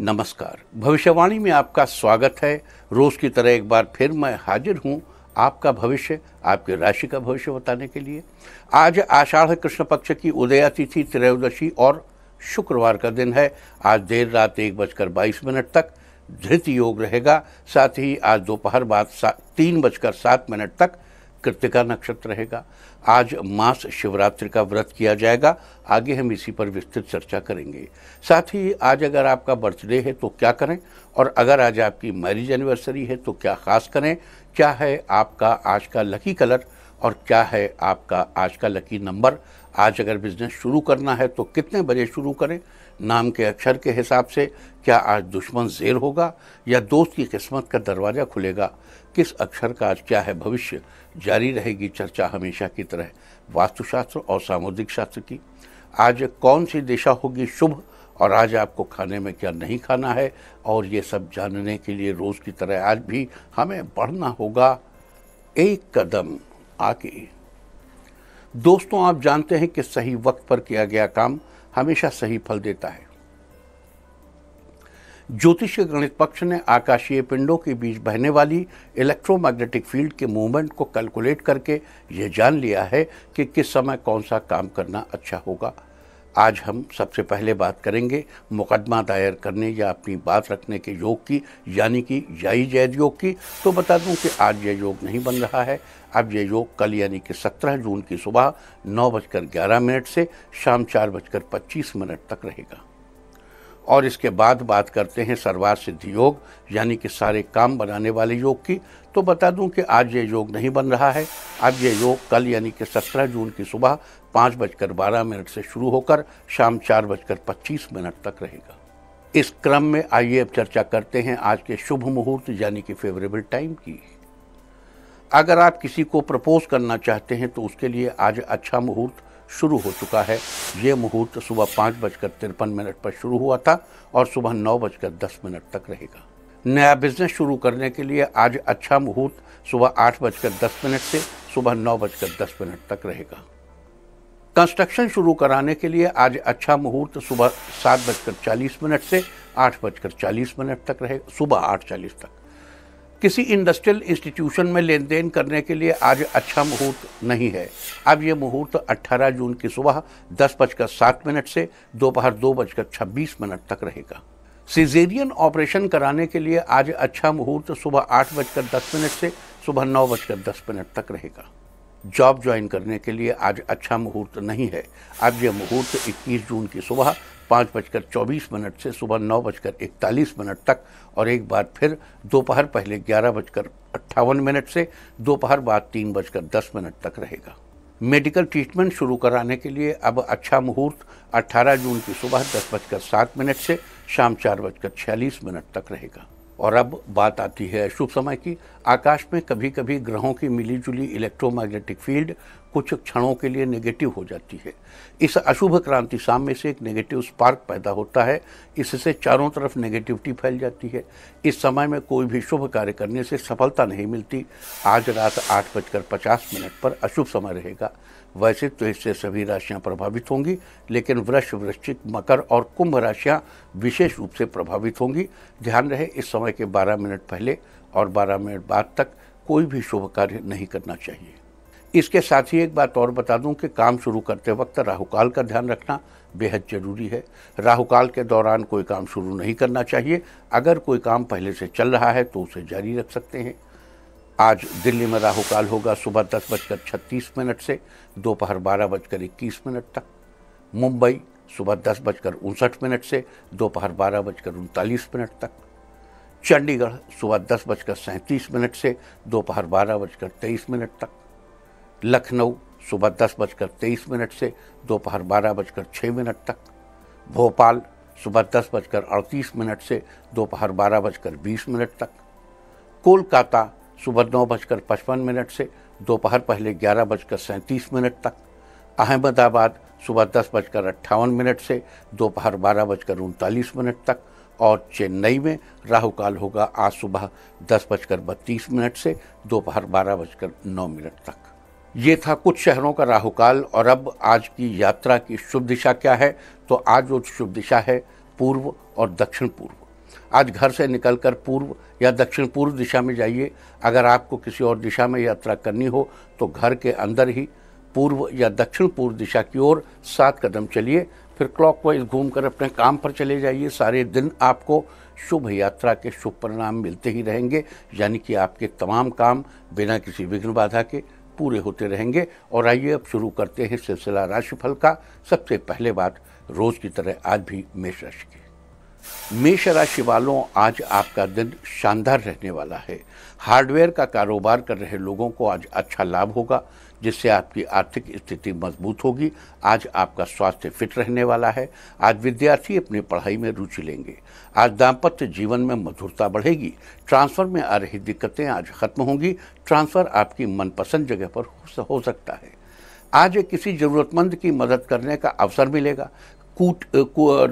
नमस्कार भविष्यवाणी में आपका स्वागत है रोज की तरह एक बार फिर मैं हाजिर हूँ आपका भविष्य आपके राशि का भविष्य बताने के लिए आज आषाढ़ कृष्ण पक्ष की उदया तिथि त्रयोदशी और शुक्रवार का दिन है आज देर रात एक बजकर बाईस मिनट तक धृत योग रहेगा साथ ही आज दोपहर बाद सा, तीन बजकर सात मिनट तक कृतिका नक्षत्र रहेगा आज मास शिवरात्रि का व्रत किया जाएगा आगे हम इसी पर विस्तृत चर्चा करेंगे साथ ही आज अगर आपका बर्थडे है तो क्या करें और अगर आज आपकी मैरिज एनिवर्सरी है तो क्या खास करें क्या है आपका आज का लकी कलर और क्या है आपका आज का लकी नंबर आज अगर बिजनेस शुरू करना है तो कितने बजे शुरू करें नाम के अक्षर के हिसाब से क्या आज दुश्मन जेर होगा या दोस्त की किस्मत का दरवाज़ा खुलेगा किस अक्षर का आज क्या है भविष्य जारी रहेगी चर्चा हमेशा की तरह वास्तुशास्त्र और सामुद्रिक शास्त्र की आज कौन सी दिशा होगी शुभ और आज आपको खाने में क्या नहीं खाना है और ये सब जानने के लिए रोज़ की तरह आज भी हमें बढ़ना होगा एक कदम आगे दोस्तों आप जानते हैं कि सही वक्त पर किया गया काम हमेशा सही फल देता है ज्योतिष गणित पक्ष ने आकाशीय पिंडों के बीच बहने वाली इलेक्ट्रोमैग्नेटिक फील्ड के मूवमेंट को कैलकुलेट करके ये जान लिया है कि किस समय कौन सा काम करना अच्छा होगा आज हम सबसे पहले बात करेंगे मुकदमा दायर करने या अपनी बात रखने के योग की यानी कि यही जैद योग की तो बता दूं कि आज ये योग नहीं बन रहा है अब ये योग कल यानी कि 17 जून की सुबह नौ बजकर ग्यारह मिनट से शाम चार बजकर पच्चीस मिनट तक रहेगा और इसके बाद बात करते हैं सर्वार्थ सिद्धि योग यानी कि सारे काम बनाने वाले योग की तो बता दूं कि आज ये योग नहीं बन रहा है अब ये योग कल यानी कि 17 जून की सुबह पाँच बजकर बारह मिनट से शुरू होकर शाम चार बजकर पच्चीस मिनट तक रहेगा इस क्रम में आइए अब चर्चा करते हैं आज के शुभ मुहूर्त यानी कि फेवरेबल टाइम की अगर आप किसी को प्रपोज करना चाहते हैं तो उसके लिए आज अच्छा मुहूर्त शुरू हो चुका है ये मुहूर्त सुबह पाँच बजकर तिरपन मिनट पर शुरू हुआ था और सुबह नौ बजकर दस मिनट तक रहेगा नया बिजनेस शुरू करने के लिए आज अच्छा मुहूर्त सुबह आठ बजकर दस मिनट से सुबह नौ बजकर दस मिनट तक रहेगा कंस्ट्रक्शन शुरू कराने के लिए आज अच्छा मुहूर्त सुबह सात बजकर चालीस मिनट से आठ बजकर चालीस मिनट तक रहेगा सुबह आठ चालीस तक किसी इंडस्ट्रियल इंस्टीट्यूशन में लेन देन करने के लिए आज अच्छा मुहूर्त नहीं है अब ये मुहूर्त 18 जून की सुबह दस बजकर सात मिनट से दोपहर दो, दो बजकर छब्बीस मिनट तक रहेगा सीजेरियन ऑपरेशन कराने के लिए आज अच्छा मुहूर्त सुबह आठ बजकर दस मिनट से सुबह नौ बजकर दस मिनट तक रहेगा जॉब ज्वाइन करने के लिए आज अच्छा मुहूर्त नहीं है अब यह मुहूर्त 21 जून की सुबह पाँच बजकर चौबीस मिनट से सुबह नौ बजकर इकतालीस मिनट तक और एक बार फिर दोपहर पहले ग्यारह बजकर अट्ठावन मिनट से दोपहर बाद तीन बजकर दस मिनट तक रहेगा मेडिकल ट्रीटमेंट शुरू कराने के लिए अब अच्छा मुहूर्त 18 जून की सुबह दस बजकर सात मिनट से शाम चार बजकर छियालीस मिनट तक रहेगा और अब बात आती है शुभ समय की आकाश में कभी कभी ग्रहों की मिलीजुली इलेक्ट्रोमैग्नेटिक फील्ड कुछ क्षणों के लिए नेगेटिव हो जाती है इस अशुभ क्रांति शाम में से एक नेगेटिव स्पार्क पैदा होता है इससे चारों तरफ नेगेटिविटी फैल जाती है इस समय में कोई भी शुभ कार्य करने से सफलता नहीं मिलती आज रात आठ बजकर पचास मिनट पर अशुभ समय रहेगा वैसे तो इससे सभी राशियां प्रभावित होंगी लेकिन वृक्ष वृश्चिक मकर और कुंभ राशियां विशेष रूप से प्रभावित होंगी ध्यान रहे इस समय के 12 मिनट पहले और 12 मिनट बाद तक कोई भी शुभ कार्य नहीं करना चाहिए इसके साथ ही एक बात और बता दूं कि काम शुरू करते वक्त राहुकाल का ध्यान रखना बेहद जरूरी है राहुकाल के दौरान कोई काम शुरू नहीं करना चाहिए अगर कोई काम पहले से चल रहा है तो उसे जारी रख सकते हैं आज दिल्ली में राहु काल होगा सुबह दस बजकर छत्तीस मिनट से दोपहर बारह बजकर इक्कीस मिनट तक मुंबई सुबह दस बजकर उनसठ मिनट से दोपहर बारह बजकर उनतालीस मिनट तक चंडीगढ़ सुबह दस बजकर सैंतीस मिनट से दोपहर बारह बजकर तेईस मिनट तक लखनऊ सुबह दस बजकर तेईस मिनट से दोपहर बारह बजकर छः मिनट तक भोपाल सुबह दस बजकर अड़तीस मिनट से दोपहर बारह बजकर बीस मिनट तक कोलकाता सुबह नौ बजकर पचपन मिनट से दोपहर पहले ग्यारह बजकर सैंतीस मिनट तक अहमदाबाद सुबह दस बजकर अट्ठावन मिनट से दोपहर बारह बजकर उनतालीस मिनट तक और चेन्नई में राहुकाल होगा आज सुबह दस बजकर बत्तीस मिनट से दोपहर बारह बजकर नौ मिनट तक ये था कुछ शहरों का राहुकाल और अब आज की यात्रा की शुभ दिशा क्या है तो आज वो शुभ दिशा है पूर्व और दक्षिण पूर्व आज घर से निकलकर पूर्व या दक्षिण पूर्व दिशा में जाइए अगर आपको किसी और दिशा में यात्रा करनी हो तो घर के अंदर ही पूर्व या दक्षिण पूर्व दिशा की ओर सात कदम चलिए फिर क्लॉकवाइज घूम अपने काम पर चले जाइए सारे दिन आपको शुभ यात्रा के शुभ परिणाम मिलते ही रहेंगे यानी कि आपके तमाम काम बिना किसी विघ्न बाधा के पूरे होते रहेंगे और आइए अब शुरू करते हैं सिलसिला राशिफल का सबसे पहले बात रोज की तरह आज भी मेष राशि की मेष राशि वालों आज आपका दिन शानदार रहने वाला है हार्डवेयर का कारोबार कर रहे लोगों को आज अच्छा लाभ होगा जिससे आपकी आर्थिक स्थिति मजबूत होगी आज आपका स्वास्थ्य फिट रहने वाला है आज विद्यार्थी अपनी पढ़ाई में रुचि लेंगे आज दाम्पत्य जीवन में मधुरता बढ़ेगी ट्रांसफ़र में आ रही दिक्कतें आज खत्म होंगी ट्रांसफ़र आपकी मनपसंद जगह पर हो सकता है आज किसी ज़रूरतमंद की मदद करने का अवसर मिलेगा कूट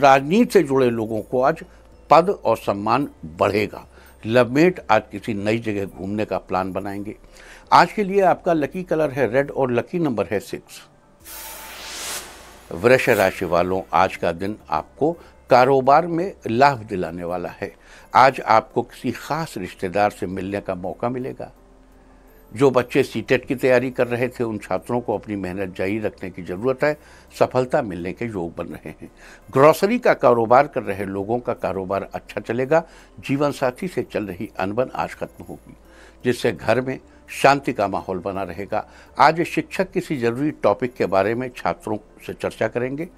राजनीति से जुड़े लोगों को आज पद और सम्मान बढ़ेगा लवमेट आज किसी नई जगह घूमने का प्लान बनाएंगे आज के लिए आपका लकी कलर है रेड और लकी नंबर है सिक्स वृक्ष राशि वालों आज का दिन आपको कारोबार में लाभ दिलाने वाला है आज आपको किसी खास रिश्तेदार से मिलने का मौका मिलेगा जो बच्चे सी e की तैयारी कर रहे थे उन छात्रों को अपनी मेहनत जारी रखने की ज़रूरत है सफलता मिलने के योग बन रहे हैं ग्रॉसरी का कारोबार कर रहे लोगों का कारोबार अच्छा चलेगा जीवन साथी से चल रही अनबन आज खत्म होगी जिससे घर में शांति का माहौल बना रहेगा आज शिक्षक किसी जरूरी टॉपिक के बारे में छात्रों से चर्चा करेंगे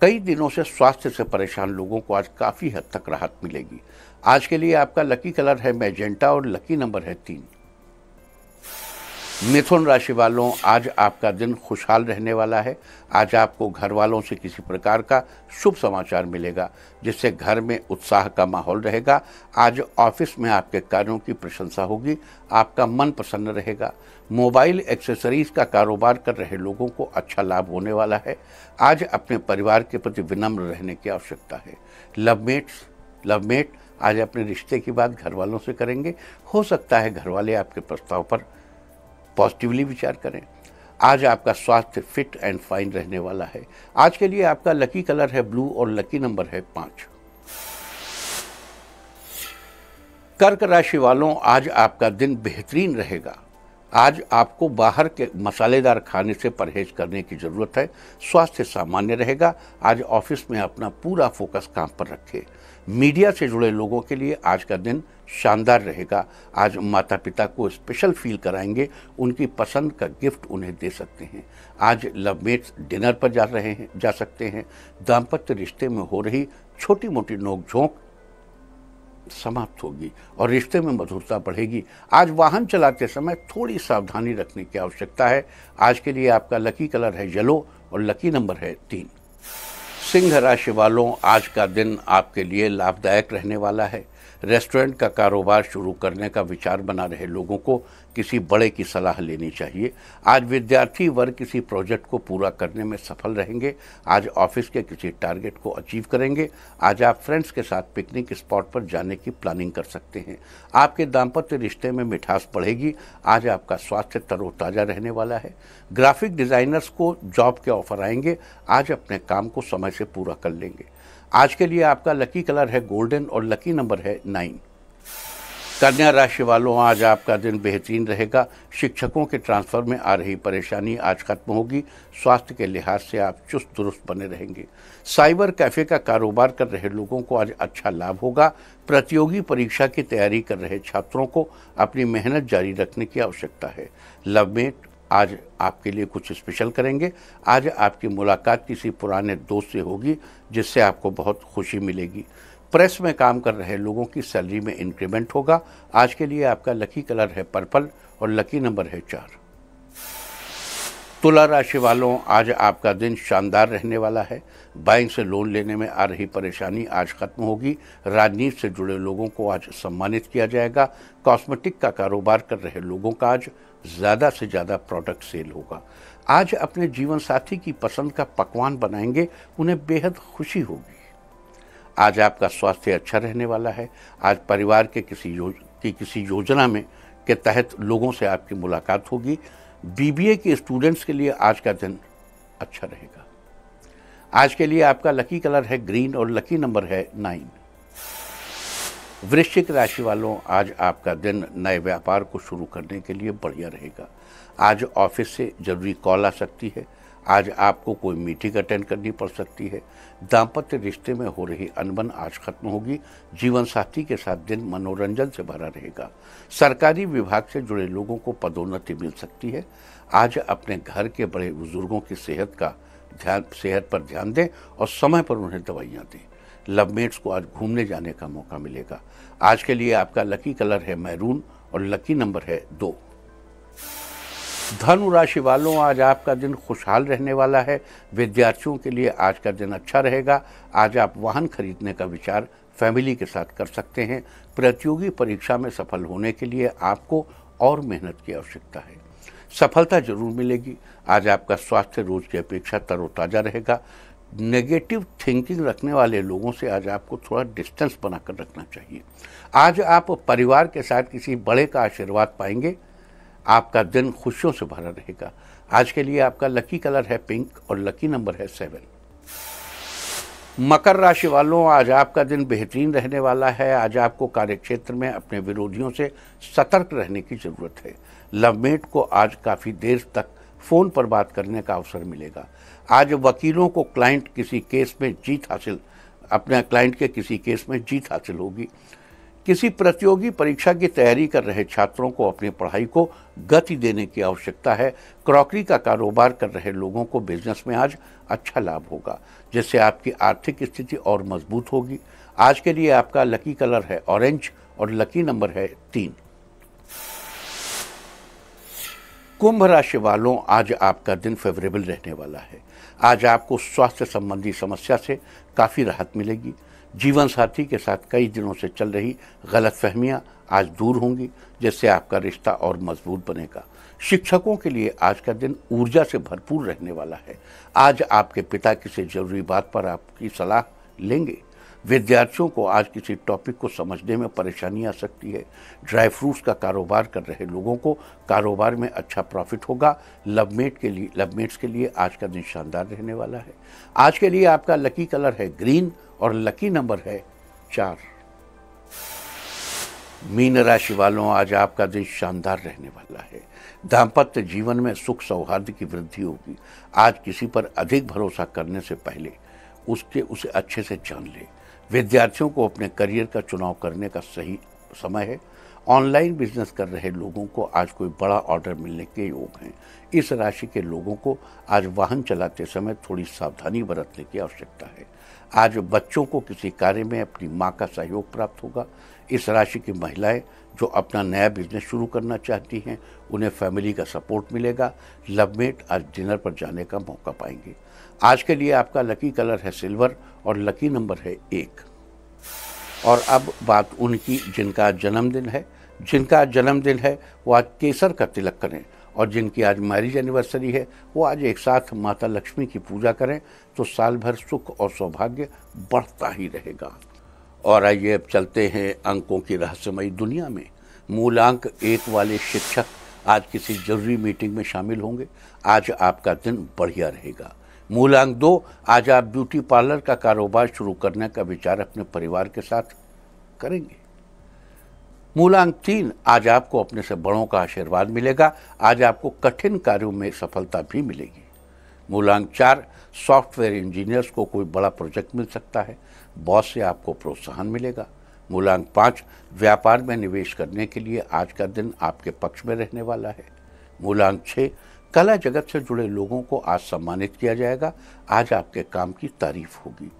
कई दिनों से स्वास्थ्य से परेशान लोगों को आज काफ़ी हद तक राहत मिलेगी आज के लिए आपका लकी कलर है मैजेंटा और लकी नंबर है तीन मिथुन राशि वालों आज आपका दिन खुशहाल रहने वाला है आज आपको घर वालों से किसी प्रकार का शुभ समाचार मिलेगा जिससे घर में उत्साह का माहौल रहेगा आज ऑफिस में आपके कार्यों की प्रशंसा होगी आपका मन प्रसन्न रहेगा मोबाइल एक्सेसरीज का कारोबार कर रहे लोगों को अच्छा लाभ होने वाला है आज अपने परिवार के प्रति विनम्र रहने की आवश्यकता है लवमेट्स लवमेट आज अपने रिश्ते की बात घर वालों से करेंगे हो सकता है घर वाले आपके प्रस्ताव पर पॉजिटिवली विचार करें आज आपका स्वास्थ्य फिट एंड फाइन रहने वाला है आज के लिए आपका लकी कलर है ब्लू और लकी नंबर है पांच कर्क राशि वालों आज आपका दिन बेहतरीन रहेगा आज आपको बाहर के मसालेदार खाने से परहेज करने की ज़रूरत है स्वास्थ्य सामान्य रहेगा आज ऑफिस में अपना पूरा फोकस काम पर रखें मीडिया से जुड़े लोगों के लिए आज का दिन शानदार रहेगा आज माता पिता को स्पेशल फील कराएंगे उनकी पसंद का गिफ्ट उन्हें दे सकते हैं आज मेट्स डिनर पर जा रहे हैं जा सकते हैं दाम्पत्य रिश्ते में हो रही छोटी मोटी नोकझोंक समाप्त होगी और रिश्ते में मधुरता बढ़ेगी आज वाहन चलाते समय थोड़ी सावधानी रखने की आवश्यकता है आज के लिए आपका लकी कलर है येलो और लकी नंबर है तीन सिंह राशि वालों आज का दिन आपके लिए लाभदायक रहने वाला है रेस्टोरेंट का कारोबार शुरू करने का विचार बना रहे लोगों को किसी बड़े की सलाह लेनी चाहिए आज विद्यार्थी वर्ग किसी प्रोजेक्ट को पूरा करने में सफल रहेंगे आज ऑफिस के किसी टारगेट को अचीव करेंगे आज आप फ्रेंड्स के साथ पिकनिक स्पॉट पर जाने की प्लानिंग कर सकते हैं आपके दाम्पत्य रिश्ते में मिठास बढ़ेगी आज आपका स्वास्थ्य तरोताज़ा रहने वाला है ग्राफिक डिज़ाइनर्स को जॉब के ऑफर आएंगे आज अपने काम को समय से पूरा कर लेंगे आज के लिए आपका लकी कलर है गोल्डन और लकी नंबर है नाइन कन्या राशि वालों आज आपका दिन बेहतरीन रहेगा शिक्षकों के ट्रांसफ़र में आ रही परेशानी आज खत्म होगी स्वास्थ्य के लिहाज से आप चुस्त दुरुस्त बने रहेंगे साइबर कैफ़े का कारोबार कर रहे लोगों को आज अच्छा लाभ होगा प्रतियोगी परीक्षा की तैयारी कर रहे छात्रों को अपनी मेहनत जारी रखने की आवश्यकता है लव मेट आज आपके लिए कुछ स्पेशल करेंगे आज आपकी मुलाकात किसी पुराने दोस्त से होगी जिससे आपको बहुत खुशी मिलेगी प्रेस में काम कर रहे लोगों की सैलरी में इंक्रीमेंट होगा आज के लिए आपका लकी कलर है पर्पल और लकी नंबर है चार तुला राशि वालों आज आपका दिन शानदार रहने वाला है बैंक से लोन लेने में आ रही परेशानी आज खत्म होगी राजनीति से जुड़े लोगों को आज सम्मानित किया जाएगा कॉस्मेटिक का कारोबार कर रहे लोगों का आज ज़्यादा से ज़्यादा प्रोडक्ट सेल होगा आज अपने जीवन साथी की पसंद का पकवान बनाएंगे उन्हें बेहद खुशी होगी आज आपका स्वास्थ्य अच्छा रहने वाला है आज परिवार के किसी योज की किसी योजना में के तहत लोगों से आपकी मुलाकात होगी बीबीए के स्टूडेंट्स के लिए आज का दिन अच्छा रहेगा आज के लिए आपका लकी कलर है ग्रीन और लकी नंबर है नाइन वृश्चिक राशि वालों आज आपका दिन नए व्यापार को शुरू करने के लिए बढ़िया रहेगा आज ऑफिस से जरूरी कॉल आ सकती है आज आपको कोई मीटिंग अटेंड करनी पड़ सकती है दाम्पत्य रिश्ते में हो रही अनबन आज खत्म होगी जीवन साथी के साथ दिन मनोरंजन से भरा रहेगा सरकारी विभाग से जुड़े लोगों को पदोन्नति मिल सकती है आज अपने घर के बड़े बुजुर्गों की सेहत का ध्यान सेहत पर ध्यान दें और समय पर उन्हें दवाइयाँ दें लव मेट्स को आज घूमने जाने का मौका मिलेगा आज के लिए आपका लकी कलर है मैरून और लकी नंबर है दो धनु राशि वालों आज आपका दिन खुशहाल रहने वाला है विद्यार्थियों के लिए आज का दिन अच्छा रहेगा आज आप वाहन खरीदने का विचार फैमिली के साथ कर सकते हैं प्रतियोगी परीक्षा में सफल होने के लिए आपको और मेहनत की आवश्यकता है सफलता जरूर मिलेगी आज आपका स्वास्थ्य रोज की अपेक्षा तरोताज़ा रहेगा नेगेटिव थिंकिंग रखने वाले लोगों से आज आपको थोड़ा डिस्टेंस बनाकर रखना चाहिए आज आप परिवार के साथ किसी बड़े का आशीर्वाद पाएंगे आपका दिन खुशियों से भरा रहेगा आज के लिए आपका लकी कलर है पिंक और लकी नंबर है सेवन मकर राशि वालों आज आपका दिन बेहतरीन रहने वाला है आज आपको कार्यक्षेत्र में अपने विरोधियों से सतर्क रहने की ज़रूरत है लवमेट को आज काफ़ी देर तक फ़ोन पर बात करने का अवसर मिलेगा आज वकीलों को क्लाइंट किसी केस में जीत हासिल अपने क्लाइंट के किसी केस में जीत हासिल होगी किसी प्रतियोगी परीक्षा की तैयारी कर रहे छात्रों को अपनी पढ़ाई को गति देने की आवश्यकता है क्रॉकरी का कारोबार कर रहे लोगों को बिजनेस में आज अच्छा लाभ होगा जिससे आपकी आर्थिक स्थिति और मजबूत होगी आज के लिए आपका लकी कलर है ऑरेंज और लकी नंबर है तीन कुंभ राशि वालों आज आपका दिन फेवरेबल रहने वाला है आज आपको स्वास्थ्य संबंधी समस्या से काफ़ी राहत मिलेगी जीवन साथी के साथ कई दिनों से चल रही गलत फहमियाँ आज दूर होंगी जिससे आपका रिश्ता और मजबूत बनेगा शिक्षकों के लिए आज का दिन ऊर्जा से भरपूर रहने वाला है आज आपके पिता किसी जरूरी बात पर आपकी सलाह लेंगे विद्यार्थियों को आज किसी टॉपिक को समझने में परेशानी आ सकती है ड्राई फ्रूट्स का कारोबार कर रहे लोगों को कारोबार में अच्छा प्रॉफिट होगा लवमेट के लिए लवमेट्स के लिए आज का दिन शानदार रहने वाला है आज के लिए आपका लकी कलर है ग्रीन और लकी नंबर है चार मीन राशि वालों आज आपका दिन शानदार रहने वाला है दाम्पत्य जीवन में सुख सौहार्द की वृद्धि होगी आज किसी पर अधिक भरोसा करने से पहले उसके उसे अच्छे से जान लें विद्यार्थियों को अपने करियर का चुनाव करने का सही समय है ऑनलाइन बिजनेस कर रहे लोगों को आज कोई बड़ा ऑर्डर मिलने के योग हैं इस राशि के लोगों को आज वाहन चलाते समय थोड़ी सावधानी बरतने की आवश्यकता है आज बच्चों को किसी कार्य में अपनी माँ का सहयोग प्राप्त होगा इस राशि की महिलाएं जो अपना नया बिजनेस शुरू करना चाहती हैं उन्हें फैमिली का सपोर्ट मिलेगा लवमेट आज डिनर पर जाने का मौका पाएंगे आज के लिए आपका लकी कलर है सिल्वर और लकी नंबर है एक और अब बात उनकी जिनका जन्मदिन है जिनका जन्मदिन है वो आज केसर का तिलक करें और जिनकी आज मैरिज एनिवर्सरी है वो आज एक साथ माता लक्ष्मी की पूजा करें तो साल भर सुख और सौभाग्य बढ़ता ही रहेगा और आइए अब चलते हैं अंकों की रहस्यमयी दुनिया में मूलांक एक वाले शिक्षक आज किसी जरूरी मीटिंग में शामिल होंगे आज आपका दिन बढ़िया रहेगा मूलांक दो आज आप ब्यूटी पार्लर का कारोबार शुरू करने का विचार अपने परिवार के साथ करेंगे मूलांक तीन आज आपको अपने से बड़ों का आशीर्वाद मिलेगा आज आपको कठिन कार्यों में सफलता भी मिलेगी मूलांक चार सॉफ्टवेयर इंजीनियर्स को कोई बड़ा प्रोजेक्ट मिल सकता है बॉस से आपको प्रोत्साहन मिलेगा मूलांक पाँच व्यापार में निवेश करने के लिए आज का दिन आपके पक्ष में रहने वाला है मूलांक छः कला जगत से जुड़े लोगों को आज सम्मानित किया जाएगा आज आपके काम की तारीफ होगी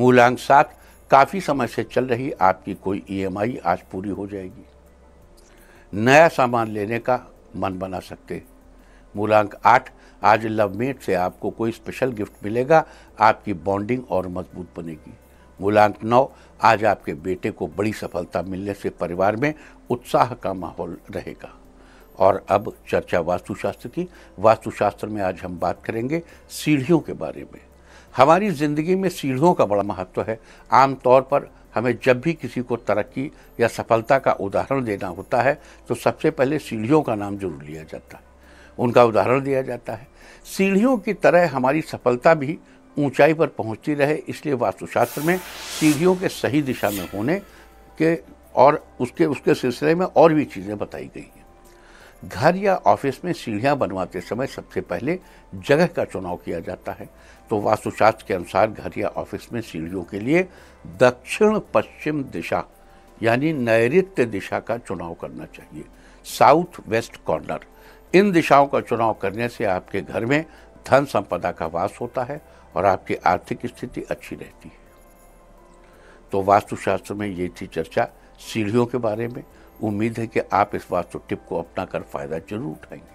मूलांक साथ काफ़ी समय से चल रही आपकी कोई ईएमआई e आज पूरी हो जाएगी नया सामान लेने का मन बना सकते मूलांक आठ आज लव मेट से आपको कोई स्पेशल गिफ्ट मिलेगा आपकी बॉन्डिंग और मजबूत बनेगी मूलांक नौ आज आपके बेटे को बड़ी सफलता मिलने से परिवार में उत्साह का माहौल रहेगा और अब चर्चा वास्तुशास्त्र की वास्तुशास्त्र में आज हम बात करेंगे सीढ़ियों के बारे में हमारी ज़िंदगी में सीढ़ियों का बड़ा महत्व है आमतौर पर हमें जब भी किसी को तरक्की या सफलता का उदाहरण देना होता है तो सबसे पहले सीढ़ियों का नाम जरूर लिया जाता है उनका उदाहरण दिया जाता है सीढ़ियों की तरह हमारी सफलता भी ऊंचाई पर पहुंचती रहे इसलिए वास्तुशास्त्र में सीढ़ियों के सही दिशा में होने के और उसके उसके सिलसिले में और भी चीज़ें बताई गई घर या ऑफिस में सीढ़ियाँ बनवाते समय सबसे पहले जगह का चुनाव किया जाता है तो वास्तुशास्त्र के अनुसार घर या ऑफिस में सीढ़ियों के लिए दक्षिण पश्चिम दिशा यानी नैऋत्य दिशा का चुनाव करना चाहिए साउथ वेस्ट कॉर्नर इन दिशाओं का चुनाव करने से आपके घर में धन संपदा का वास होता है और आपकी आर्थिक स्थिति अच्छी रहती है तो वास्तुशास्त्र में ये थी चर्चा सीढ़ियों के बारे में उम्मीद है कि आप इस वास्तु टिप को अपना कर फायदा जरूर उठाएंगे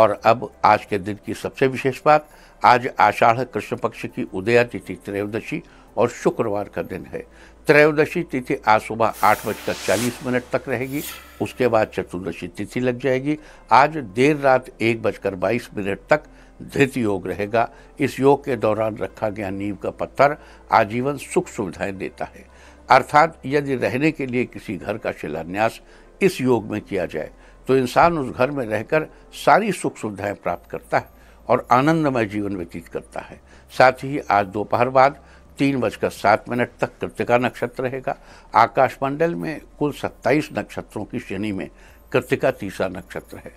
और अब आज के दिन की सबसे विशेष बात आज आषाढ़ कृष्ण पक्ष की उदया तिथि त्रयोदशी और शुक्रवार का दिन है त्रयोदशी तिथि आज सुबह आठ बजकर चालीस मिनट तक रहेगी उसके बाद चतुर्दशी तिथि लग जाएगी आज देर रात एक बजकर बाईस मिनट तक धृत योग रहेगा इस योग के दौरान रखा गया नींव का पत्थर आजीवन सुख सुविधाएं देता है अर्थात यदि रहने के लिए किसी घर का शिलान्यास इस योग में किया जाए तो इंसान उस घर में रहकर सारी सुख सुविधाएं प्राप्त करता है और आनंदमय जीवन व्यतीत करता है साथ ही आज दोपहर बाद तीन बजकर सात मिनट तक कृतिका नक्षत्र रहेगा आकाशमंडल में कुल सत्ताईस नक्षत्रों की श्रेणी में कृतिका तीसरा नक्षत्र है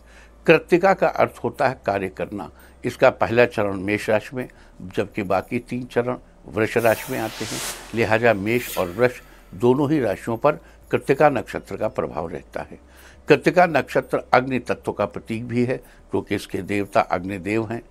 कृतिका का अर्थ होता है कार्य करना इसका पहला चरण मेष राशि में जबकि बाकी तीन चरण वृक्ष राशि में आते हैं लिहाजा मेष और वृक्ष दोनों ही राशियों पर कृतिका नक्षत्र का प्रभाव रहता है कृतिका नक्षत्र अग्नि तत्व का प्रतीक भी है क्योंकि इसके देवता अग्निदेव हैं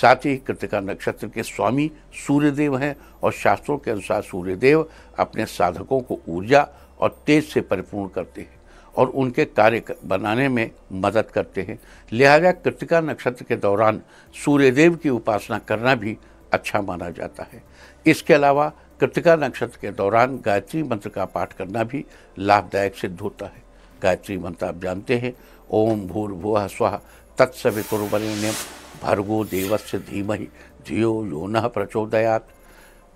साथ ही कृतिका नक्षत्र के स्वामी सूर्यदेव हैं और शास्त्रों के अनुसार सूर्यदेव अपने साधकों को ऊर्जा और तेज से परिपूर्ण करते हैं और उनके कार्य बनाने में मदद करते हैं लिहाजा कृतिका नक्षत्र के दौरान सूर्यदेव की उपासना करना भी अच्छा माना जाता है इसके अलावा कृतिका नक्षत्र के दौरान गायत्री मंत्र का पाठ करना भी लाभदायक सिद्ध होता है गायत्री मंत्र आप जानते हैं ओम भुव स्व तत्सवितुर्वरेण्यम भर्गो देवस्य धीमहि धियो यो न प्रचोदयात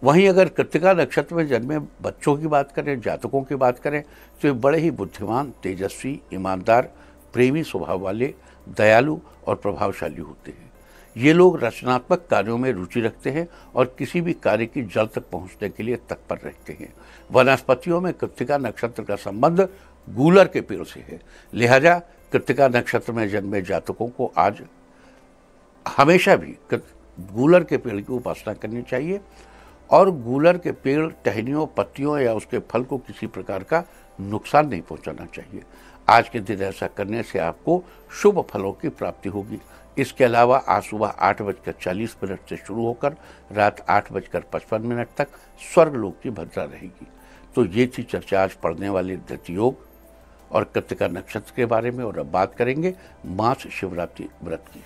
वहीं अगर कृतिका नक्षत्र में जन्मे बच्चों की बात करें जातकों की बात करें तो ये बड़े ही बुद्धिमान तेजस्वी ईमानदार प्रेमी स्वभाव वाले दयालु और प्रभावशाली होते हैं ये लोग रचनात्मक कार्यों में रुचि रखते हैं और किसी भी कार्य की जल तक पहुंचने के लिए तत्पर रहते हैं वनस्पतियों में कृतिका नक्षत्र का संबंध गूलर के पेड़ से है लिहाजा कृतिका नक्षत्र में जन्मे जातकों को आज हमेशा भी गूलर के पेड़ की उपासना करनी चाहिए और गूलर के पेड़ टहनियों पत्तियों या उसके फल को किसी प्रकार का नुकसान नहीं पहुंचाना चाहिए आज के दिन ऐसा करने से आपको शुभ फलों की प्राप्ति होगी इसके अलावा आज सुबह आठ बजकर चालीस मिनट से शुरू होकर रात आठ बजकर पचपन मिनट तक स्वर्गलोक की भद्रा रहेगी तो ये थी चर्चा आज पढ़ने वाले धृत योग और कृतिका नक्षत्र के बारे में और अब बात करेंगे मास शिवरात्रि व्रत की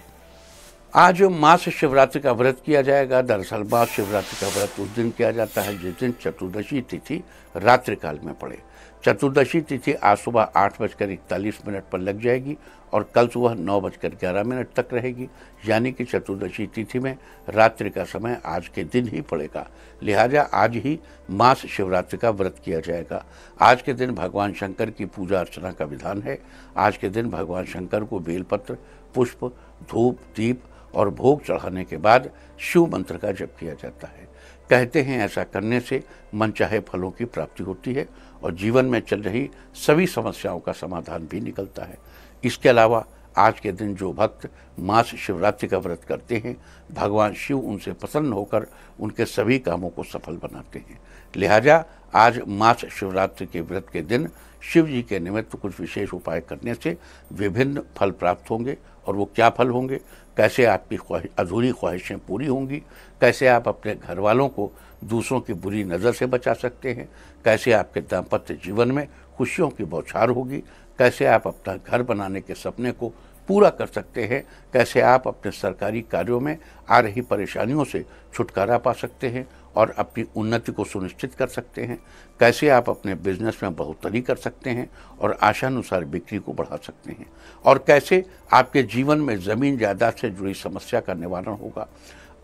आज मास शिवरात्रि का व्रत किया जाएगा दरअसल मास शिवरात्रि का व्रत उस दिन किया जाता है जिस दिन चतुर्दशी तिथि रात्रि काल में पड़े चतुर्दशी तिथि आज सुबह आठ बजकर इकतालीस मिनट पर लग जाएगी और कल सुबह नौ बजकर ग्यारह मिनट तक रहेगी यानी कि चतुर्दशी तिथि में रात्रि का समय आज के दिन ही पड़ेगा लिहाजा आज ही मास शिवरात्रि का व्रत किया जाएगा आज के दिन भगवान शंकर की पूजा अर्चना का विधान है आज के दिन भगवान शंकर को बेलपत्र पुष्प धूप दीप और भोग चढ़ाने के बाद शिव मंत्र का जप किया जाता है कहते हैं ऐसा करने से मन चाहे फलों की प्राप्ति होती है और जीवन में चल रही सभी समस्याओं का समाधान भी निकलता है इसके अलावा आज के दिन जो भक्त मास शिवरात्रि का व्रत करते हैं भगवान शिव उनसे प्रसन्न होकर उनके सभी कामों को सफल बनाते हैं लिहाजा आज मास शिवरात्रि के व्रत के दिन शिव जी के निमित्त कुछ विशेष उपाय करने से विभिन्न फल प्राप्त होंगे और वो क्या फल होंगे कैसे आपकी अधूरी ख्वाहिशें पूरी होंगी कैसे आप अपने घर वालों को दूसरों की बुरी नज़र से बचा सकते हैं कैसे आपके दाम्पत्य जीवन में खुशियों की बौछार होगी कैसे आप अपना घर बनाने के सपने को पूरा कर सकते हैं कैसे आप अपने सरकारी कार्यों में आ रही परेशानियों से छुटकारा पा सकते हैं और अपनी उन्नति को सुनिश्चित कर सकते हैं कैसे आप अपने बिजनेस में बढ़ोतरी कर सकते हैं और आशानुसार बिक्री को बढ़ा सकते हैं और कैसे आपके जीवन में ज़मीन जायदाद से जुड़ी समस्या का निवारण होगा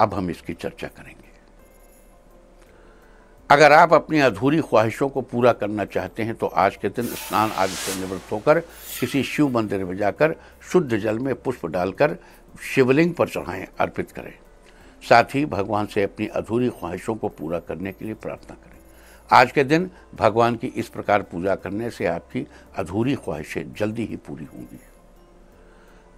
अब हम इसकी चर्चा करेंगे अगर आप अपनी अधूरी ख्वाहिशों को पूरा करना चाहते हैं तो आज के दिन स्नान आदि से निवृत्त होकर किसी शिव मंदिर में जाकर शुद्ध जल में पुष्प डालकर शिवलिंग पर चढ़ाएं अर्पित करें साथ ही भगवान से अपनी अधूरी ख्वाहिशों को पूरा करने के लिए प्रार्थना करें आज के दिन भगवान की इस प्रकार पूजा करने से आपकी अधूरी ख्वाहिशें जल्दी ही पूरी होंगी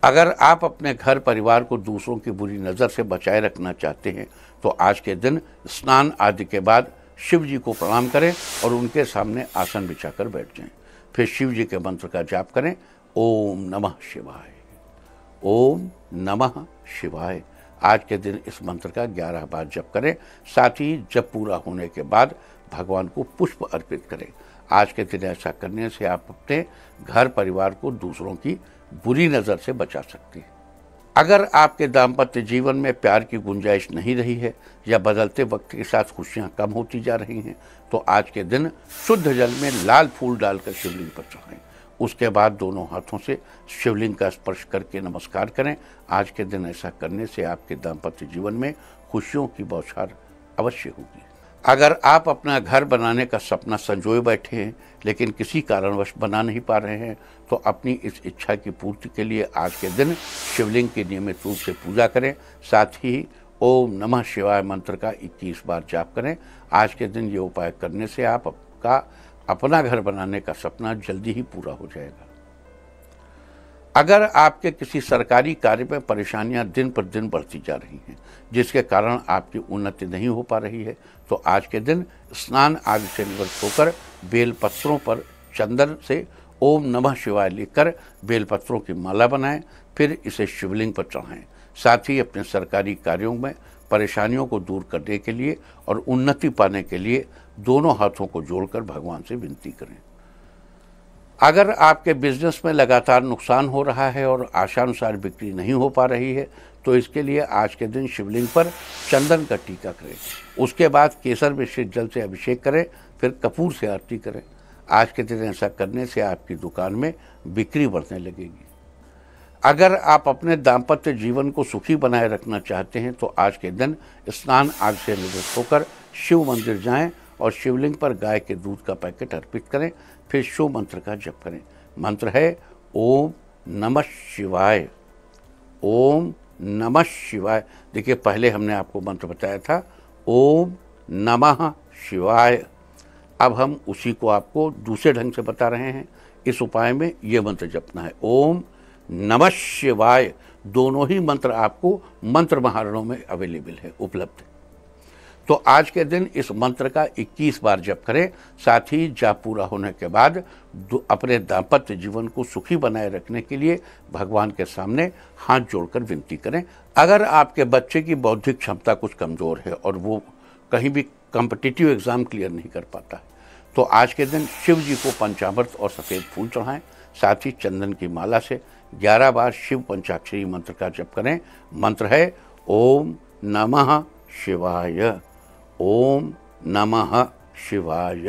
अगर आप अपने घर परिवार को दूसरों की बुरी नज़र से बचाए रखना चाहते हैं तो आज के दिन स्नान आदि के बाद शिव जी को प्रणाम करें और उनके सामने आसन बिछाकर बैठ जाएं फिर शिव जी के मंत्र का जाप करें ओम नमः शिवाय ओम नमः शिवाय आज के दिन इस मंत्र का ग्यारह बार जप करें साथ ही जप पूरा होने के बाद भगवान को पुष्प अर्पित करें आज के दिन ऐसा करने से आप अपने घर परिवार को दूसरों की बुरी नज़र से बचा सकते हैं अगर आपके दाम्पत्य जीवन में प्यार की गुंजाइश नहीं रही है या बदलते वक्त के साथ खुशियाँ कम होती जा रही हैं तो आज के दिन शुद्ध जल में लाल फूल डालकर शिवलिंग पर चढ़ाएं उसके बाद दोनों हाथों से शिवलिंग का स्पर्श करके नमस्कार करें आज के दिन ऐसा करने से आपके दाम्पत्य जीवन में खुशियों की बौछार अवश्य होगी अगर आप अपना घर बनाने का सपना संजोए बैठे हैं लेकिन किसी कारणवश बना नहीं पा रहे हैं तो अपनी इस इच्छा की पूर्ति के लिए आज के दिन शिवलिंग की नियमित रूप से पूजा करें साथ ही ओम नमः शिवाय मंत्र का 21 बार जाप करें आज के दिन ये उपाय करने से आपका अपना घर बनाने का सपना जल्दी ही पूरा हो जाएगा अगर आपके किसी सरकारी कार्य में परेशानियां दिन पर दिन बढ़ती जा रही हैं जिसके कारण आपकी उन्नति नहीं हो पा रही है तो आज के दिन स्नान आदि से निवृत्त होकर बेलपत्रों पर चंदन से ओम नमः शिवाय लिखकर बेलपत्रों की माला बनाएं फिर इसे शिवलिंग पर चढ़ाएं साथ ही अपने सरकारी कार्यों में परेशानियों को दूर करने के लिए और उन्नति पाने के लिए दोनों हाथों को जोड़कर भगवान से विनती करें अगर आपके बिजनेस में लगातार नुकसान हो रहा है और आशानुसार बिक्री नहीं हो पा रही है तो इसके लिए आज के दिन शिवलिंग पर चंदन का टीका करें उसके बाद केसर मिश्रित जल से अभिषेक करें फिर कपूर से आरती करें आज के दिन ऐसा करने से आपकी दुकान में बिक्री बढ़ने लगेगी अगर आप अपने दाम्पत्य जीवन को सुखी बनाए रखना चाहते हैं तो आज के दिन स्नान आग से निवृत्त होकर शिव मंदिर जाएं और शिवलिंग पर गाय के दूध का पैकेट अर्पित करें फिर शिव मंत्र का जप करें मंत्र है ओम नमः शिवाय ओम नमः शिवाय देखिए पहले हमने आपको मंत्र बताया था ओम नमः शिवाय अब हम उसी को आपको दूसरे ढंग से बता रहे हैं इस उपाय में ये मंत्र जपना है ओम नमः शिवाय दोनों ही मंत्र आपको मंत्र महारणों में अवेलेबल है उपलब्ध है तो आज के दिन इस मंत्र का 21 बार जप करें साथ ही जाप पूरा होने के बाद अपने दाम्पत्य जीवन को सुखी बनाए रखने के लिए भगवान के सामने हाथ जोड़कर विनती करें अगर आपके बच्चे की बौद्धिक क्षमता कुछ कमज़ोर है और वो कहीं भी कॉम्पिटिटिव एग्ज़ाम क्लियर नहीं कर पाता है तो आज के दिन शिव जी को पंचामृत और सफ़ेद फूल चढ़ाएं साथ ही चंदन की माला से 11 बार शिव पंचाक्षरी मंत्र का जप करें मंत्र है ओम नमः शिवाय ओम नमः शिवाय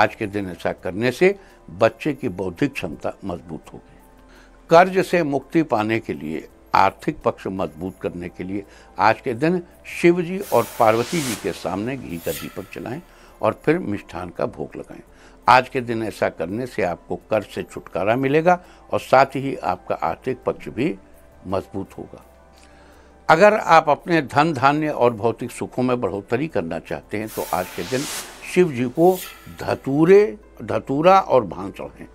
आज के दिन ऐसा करने से बच्चे की बौद्धिक क्षमता मजबूत होगी कर्ज से मुक्ति पाने के लिए आर्थिक पक्ष मजबूत करने के लिए आज के दिन शिव जी और पार्वती जी के सामने घी का दीपक चलाएं और फिर मिष्ठान का भोग लगाएं आज के दिन ऐसा करने से आपको कर्ज से छुटकारा मिलेगा और साथ ही आपका आर्थिक पक्ष भी मजबूत होगा अगर आप अपने धन धान्य और भौतिक सुखों में बढ़ोतरी करना चाहते हैं तो आज के दिन शिव जी को धतूरे धतूरा और भांग चढ़ें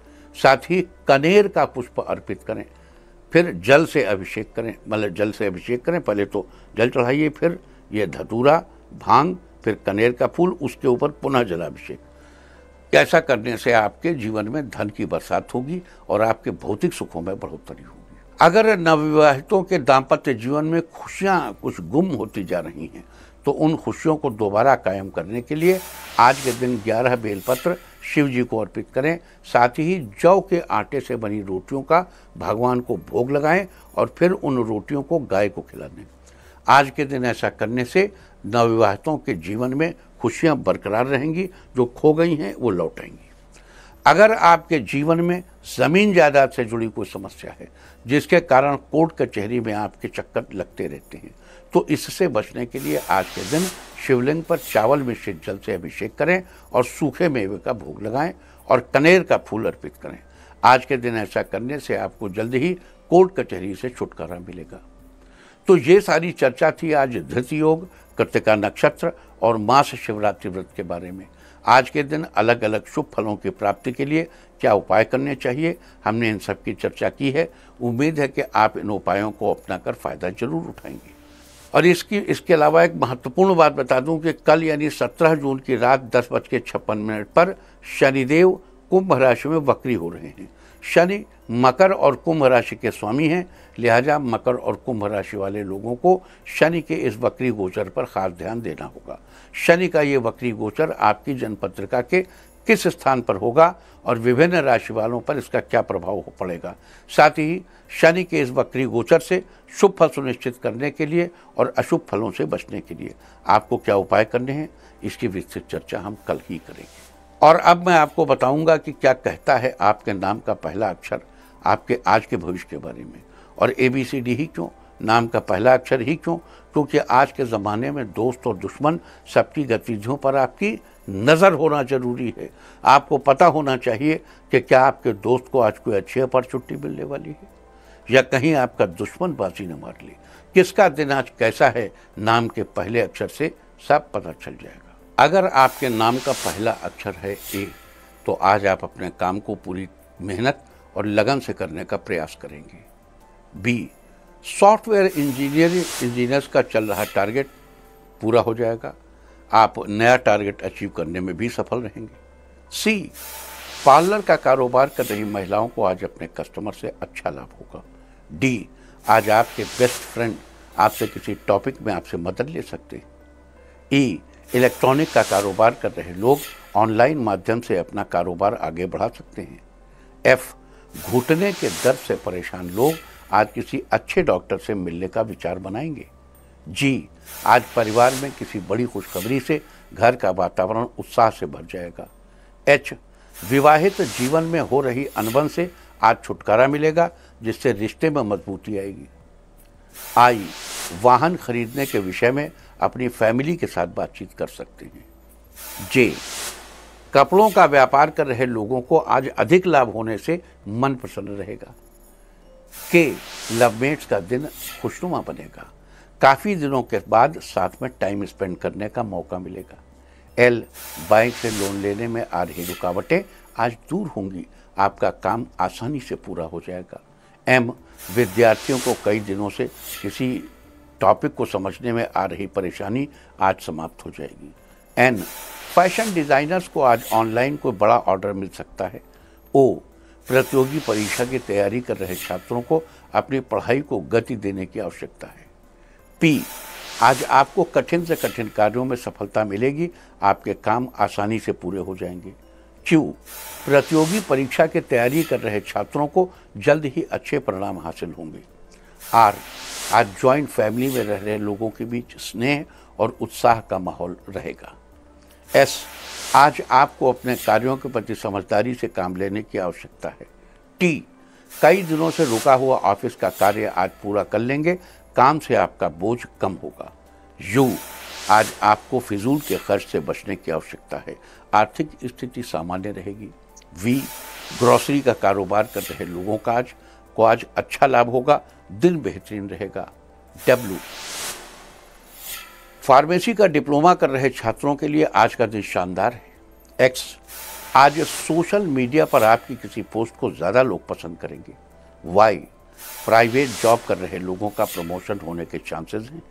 साथ ही कनेर का पुष्प अर्पित करें फिर जल से अभिषेक करें मतलब जल से अभिषेक करें पहले तो जल चढ़ाइए फिर ये धतूरा भांग फिर कनेर का फूल उसके ऊपर पुनः जलाभिषेक ऐसा करने से आपके जीवन में धन की बरसात होगी और आपके भौतिक सुखों में बढ़ोतरी होगी अगर नवविवाहितों के दाम्पत्य जीवन में खुशियाँ कुछ गुम होती जा रही हैं तो उन खुशियों को दोबारा कायम करने के लिए आज के दिन ग्यारह बेलपत्र शिव जी को अर्पित करें साथ ही जौ के आटे से बनी रोटियों का भगवान को भोग लगाएं और फिर उन रोटियों को गाय को खिला दें आज के दिन ऐसा करने से नवविवाहितों के जीवन में खुशियां बरकरार रहेंगी जो खो गई हैं वो लौटेंगी अगर आपके जीवन में ज़मीन जायदाद से जुड़ी कोई समस्या है जिसके कारण कोर्ट कचहरी में आपके चक्कर लगते रहते हैं तो इससे बचने के लिए आज के दिन शिवलिंग पर चावल मिश्रित जल से अभिषेक करें और सूखे मेवे का भोग लगाएं और कनेर का फूल अर्पित करें आज के दिन ऐसा करने से आपको जल्द ही कोर्ट कचहरी से छुटकारा मिलेगा तो ये सारी चर्चा थी आज धृत योग कृतिका नक्षत्र और मास शिवरात्रि व्रत के बारे में आज के दिन अलग अलग शुभ फलों की प्राप्ति के लिए क्या उपाय करने चाहिए हमने इन सब की चर्चा की है उम्मीद है कि आप इन उपायों को अपना कर फ़ायदा जरूर उठाएंगे और इसकी इसके अलावा एक महत्वपूर्ण बात बता दूं कि कल यानी 17 जून की रात दस बज के छप्पन मिनट पर शनिदेव कुंभ राशि में वक्री हो रहे हैं शनि मकर और कुंभ राशि के स्वामी हैं लिहाजा मकर और कुंभ राशि वाले लोगों को शनि के इस वक्री गोचर पर खास ध्यान देना होगा शनि का ये वक्री गोचर आपकी जनपत्रिका के किस स्थान पर होगा और विभिन्न राशि वालों पर इसका क्या प्रभाव पड़ेगा साथ ही शनि के इस वक्री गोचर से शुभ फल सुनिश्चित करने के लिए और अशुभ फलों से बचने के लिए आपको क्या उपाय करने हैं इसकी विस्तृत चर्चा हम कल ही करेंगे और अब मैं आपको बताऊंगा कि क्या कहता है आपके नाम का पहला अक्षर आपके आज के भविष्य के बारे में और ए बी सी डी ही क्यों नाम का पहला अक्षर ही क्यों क्योंकि आज के ज़माने में दोस्त और दुश्मन सबकी गतिविधियों पर आपकी नज़र होना ज़रूरी है आपको पता होना चाहिए कि क्या आपके दोस्त को आज कोई अच्छी अपॉर्चुनिटी मिलने वाली है या कहीं आपका दुश्मन बाजी न मार ली किसका दिन आज कैसा है नाम के पहले अक्षर से सब पता चल जाएगा अगर आपके नाम का पहला अक्षर है ए तो आज आप अपने काम को पूरी मेहनत और लगन से करने का प्रयास करेंगे बी सॉफ्टवेयर इंजीनियरिंग इंजीनियर्स का चल रहा टारगेट पूरा हो जाएगा आप नया टारगेट अचीव करने में भी सफल रहेंगे सी पार्लर का कारोबार कर रही महिलाओं को आज अपने कस्टमर से अच्छा लाभ होगा डी आज आपके बेस्ट फ्रेंड आपसे किसी टॉपिक में आपसे मदद ले सकते हैं ई इलेक्ट्रॉनिक का कारोबार कर रहे लोग ऑनलाइन माध्यम से अपना कारोबार आगे बढ़ा सकते हैं एफ घुटने के दर्द से परेशान लोग आज किसी अच्छे डॉक्टर से मिलने का विचार बनाएंगे जी आज परिवार में किसी बड़ी खुशखबरी से घर का वातावरण उत्साह से भर जाएगा एच विवाहित जीवन में हो रही अनबन से आज छुटकारा मिलेगा जिससे रिश्ते में मजबूती आएगी आई वाहन खरीदने के विषय में अपनी फैमिली के साथ बातचीत कर सकते हैं जे कपड़ों का व्यापार कर रहे लोगों को आज अधिक लाभ होने से मन प्रसन्न रहेगा के लवमेट्स का दिन खुशनुमा बनेगा काफ़ी दिनों के बाद साथ में टाइम स्पेंड करने का मौका मिलेगा एल बैंक से लोन लेने में आ रही रुकावटें आज दूर होंगी आपका काम आसानी से पूरा हो जाएगा एम विद्यार्थियों को कई दिनों से किसी टॉपिक को समझने में आ रही परेशानी आज समाप्त हो जाएगी एन फैशन डिज़ाइनर्स को आज ऑनलाइन कोई बड़ा ऑर्डर मिल सकता है ओ प्रतियोगी परीक्षा की तैयारी कर रहे छात्रों को अपनी पढ़ाई को गति देने की आवश्यकता है पी आज आपको कठिन से कठिन कार्यों में सफलता मिलेगी आपके काम आसानी से पूरे हो जाएंगे क्यू प्रतियोगी परीक्षा की तैयारी कर रहे छात्रों को जल्द ही अच्छे परिणाम हासिल होंगे आर आज ज्वाइंट फैमिली में रह रहे लोगों के बीच स्नेह और उत्साह का माहौल रहेगा एस आज आपको अपने कार्यों के प्रति समझदारी से काम लेने की आवश्यकता है टी कई दिनों से रुका हुआ ऑफिस का कार्य आज पूरा कर लेंगे काम से आपका बोझ कम होगा यू आज आपको फिजूल के खर्च से बचने की आवश्यकता है आर्थिक स्थिति सामान्य रहेगी वी ग्रॉसरी का कारोबार कर रहे लोगों का आज को आज अच्छा लाभ होगा दिन बेहतरीन रहेगा डब्लू फार्मेसी का डिप्लोमा कर रहे छात्रों के लिए आज का दिन शानदार है एक्स आज सोशल मीडिया पर आपकी किसी पोस्ट को ज़्यादा लोग पसंद करेंगे वाई प्राइवेट जॉब कर रहे लोगों का प्रमोशन होने के चांसेस हैं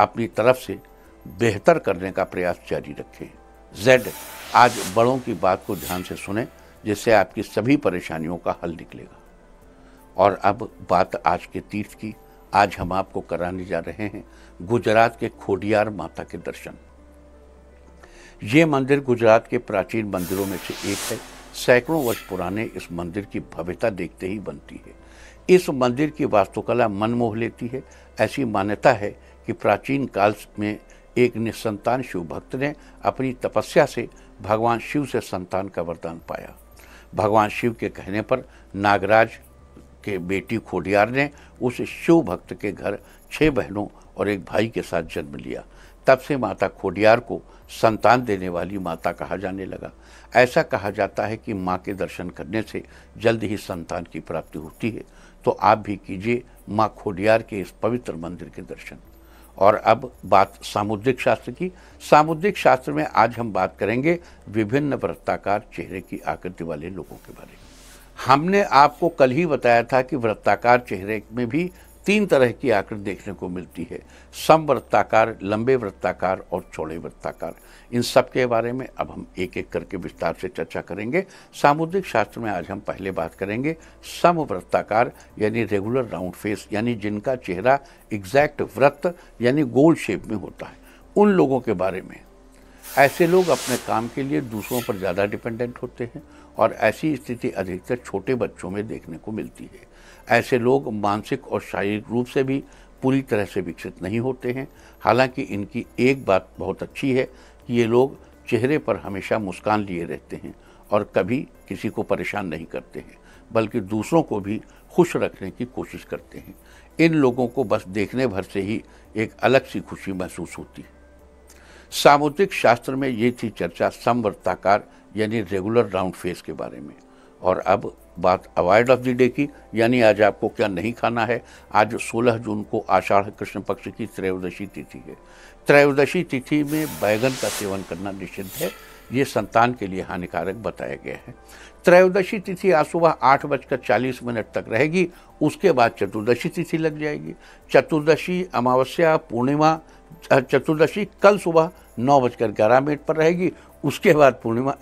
अपनी तरफ से बेहतर करने का प्रयास जारी रखें जेड आज बड़ों की बात को ध्यान से सुने जिससे आपकी सभी परेशानियों का हल निकलेगा और अब बात आज के तीर्थ की आज हम आपको कराने जा रहे हैं गुजरात के खोडियार माता के दर्शन ये मंदिर गुजरात के प्राचीन मंदिरों में से एक है सैकड़ों वर्ष पुराने इस मंदिर की भव्यता देखते ही बनती है इस मंदिर की वास्तुकला मन मोह लेती है ऐसी मान्यता है कि प्राचीन काल में एक निसंतान शिव भक्त ने अपनी तपस्या से भगवान शिव से संतान का वरदान पाया भगवान शिव के कहने पर नागराज के बेटी खोडियार ने उस शिव भक्त के घर छह बहनों और एक भाई के साथ जन्म लिया तब से माता खोडियार को संतान देने वाली माता कहा जाने लगा ऐसा कहा जाता है कि माँ के दर्शन करने से जल्द ही संतान की प्राप्ति होती है तो आप भी कीजिए माँ खोडियार के इस पवित्र मंदिर के दर्शन और अब बात सामुद्रिक शास्त्र की सामुद्रिक शास्त्र में आज हम बात करेंगे विभिन्न वृत्ताकार चेहरे की आकृति वाले लोगों के बारे में हमने आपको कल ही बताया था कि वृत्ताकार चेहरे में भी तीन तरह की आकृति देखने को मिलती है सम वृत्ताकार लंबे वृत्ताकार और चौड़े वृत्ताकार इन सब के बारे में अब हम एक एक करके विस्तार से चर्चा करेंगे सामुद्रिक शास्त्र में आज हम पहले बात करेंगे सम वृत्ताकार यानी रेगुलर राउंड फेस यानी जिनका चेहरा एग्जैक्ट व्रत यानी गोल शेप में होता है उन लोगों के बारे में ऐसे लोग अपने काम के लिए दूसरों पर ज़्यादा डिपेंडेंट होते हैं और ऐसी स्थिति अधिकतर छोटे बच्चों में देखने को मिलती है ऐसे लोग मानसिक और शारीरिक रूप से भी पूरी तरह से विकसित नहीं होते हैं हालांकि इनकी एक बात बहुत अच्छी है कि ये लोग चेहरे पर हमेशा मुस्कान लिए रहते हैं और कभी किसी को परेशान नहीं करते हैं बल्कि दूसरों को भी खुश रखने की कोशिश करते हैं इन लोगों को बस देखने भर से ही एक अलग सी खुशी महसूस होती है सामुद्रिक शास्त्र में ये थी चर्चा समवर्ताकार यानी रेगुलर राउंड फेस के बारे में और अब बात अवॉइड ऑफ द डे की यानी आज आपको क्या नहीं खाना है आज 16 जून को आषाढ़ कृष्ण पक्ष की त्रयोदशी तिथि है त्रयोदशी तिथि में बैगन का सेवन करना निषिद्ध है ये संतान के लिए हानिकारक बताया गया है त्रयोदशी तिथि आज सुबह आठ बजकर चालीस मिनट तक रहेगी उसके बाद चतुर्दशी तिथि लग जाएगी चतुर्दशी अमावस्या पूर्णिमा चतुर्दशी कल सुबह नौ बजकर ग्यारह मिनट पर रहेगी उसके बाद पूर्णिमा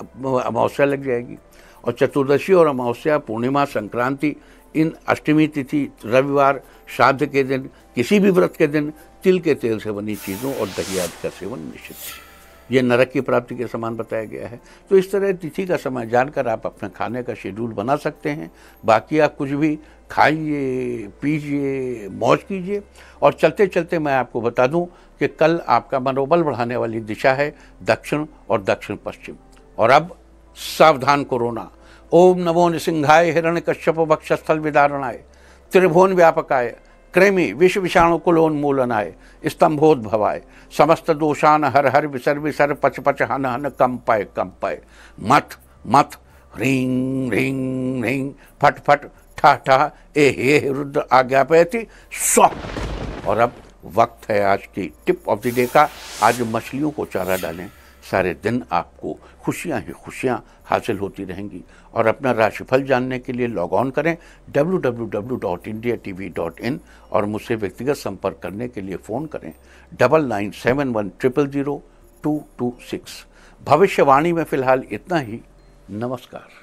अमावस्या लग जाएगी और चतुर्दशी और अमावस्या पूर्णिमा संक्रांति इन अष्टमी तिथि रविवार श्राद्ध के दिन किसी भी व्रत के दिन तिल के तेल से बनी चीज़ों और दही आदि का सेवन निश्चित है ये नरक की प्राप्ति के समान बताया गया है तो इस तरह तिथि का समय जानकर आप अपने खाने का शेड्यूल बना सकते हैं बाकी आप कुछ भी खाइए पीजिए मौज कीजिए और चलते चलते मैं आपको बता दूं कि कल आपका मनोबल बढ़ाने वाली दिशा है दक्षिण और दक्षिण पश्चिम और अब सावधान कोरोना ओम नमो नृसिंघाय हिरण्य कश्यप स्थल विदारणाय त्रिभुवन आय कृमि विष विषाणु कुलोन्मूलनाय स्तंभोद्भवाय समस्त दोषान हर हर विसर विसर पच पच हन हन कंपय कंपय मथ मथ ह्रीं ह्रीं ह्रीं फट फट ठा ठा ए हे रुद्र आज्ञापयति स्व और अब वक्त है आज की टिप ऑफ द डे का आज मछलियों को चारा डालें सारे दिन आपको खुशियाँ ही खुशियाँ हासिल होती रहेंगी और अपना राशिफल जानने के लिए लॉग ऑन करें डब्ल्यू और मुझसे व्यक्तिगत संपर्क करने के लिए फ़ोन करें double nine seven one triple zero two two six भविष्यवाणी में फ़िलहाल इतना ही नमस्कार